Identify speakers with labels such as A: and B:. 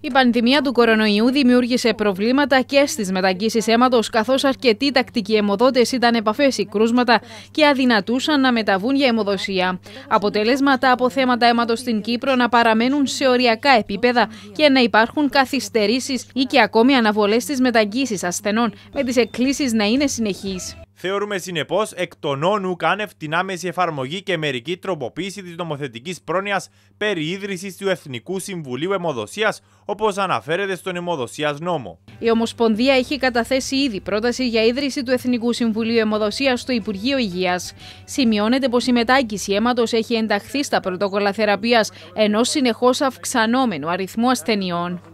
A: Η πανδημία του κορονοϊού δημιούργησε προβλήματα και στις μεταγγίσεις αίματος, καθώς αρκετοί τακτικοί αιμοδότες ήταν επαφές ή κρούσματα και αδυνατούσαν να μεταβούν για αιμοδοσία. Αποτέλεσμα, τα αποθέματα αίματος στην Κύπρο να παραμένουν σε οριακά επίπεδα και να υπάρχουν καθυστερήσεις ή και ακόμη αναβολές στις μεταγγίσεις ασθενών, με τις εκκλήσεις να είναι συνεχείς.
B: Θεωρούμε συνεπώς εκ των όνου κάνευ την άμεση εφαρμογή και μερική τροποποίηση της νομοθετικής πρόνοιας περί ίδρυσης του Εθνικού Συμβουλίου Εμοδοσία όπως αναφέρεται στον εμοδοσία νόμο.
A: Η Ομοσπονδία έχει καταθέσει ήδη πρόταση για ίδρυση του Εθνικού Συμβουλίου Εμοδοσία στο Υπουργείο Υγείας. Σημειώνεται πως η μετάγκηση αίματος έχει ενταχθεί στα πρωτόκολλα θεραπείας ενό συνεχώ αυξανόμενου αριθμού ασθενειών.